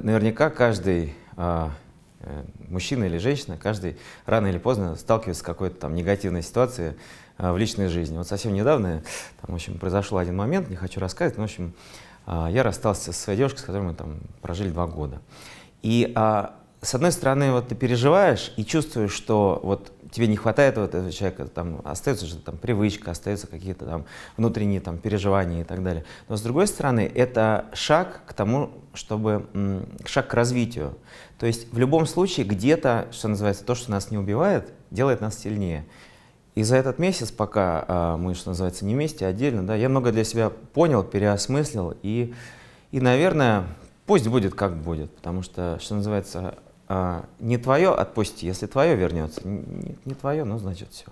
наверняка каждый а, э, мужчина или женщина, каждый рано или поздно сталкивается с какой-то там негативной ситуацией а, в личной жизни. Вот совсем недавно, там, в общем, произошел один момент, не хочу рассказывать, но, в общем, а, я расстался со своей девушкой, с которой мы там прожили два года. И с одной стороны, вот ты переживаешь и чувствуешь, что вот тебе не хватает вот этого человека, там остается же там привычка, остаются какие-то там внутренние там переживания и так далее. Но с другой стороны, это шаг к тому, чтобы шаг к развитию. То есть в любом случае где-то, что называется, то, что нас не убивает, делает нас сильнее. И за этот месяц, пока а, мы, что называется, не вместе, а отдельно, да, я много для себя понял, переосмыслил и, и, наверное, пусть будет как будет, потому что, что называется, а, не твое отпусти, если твое вернется, не, не твое, ну значит все.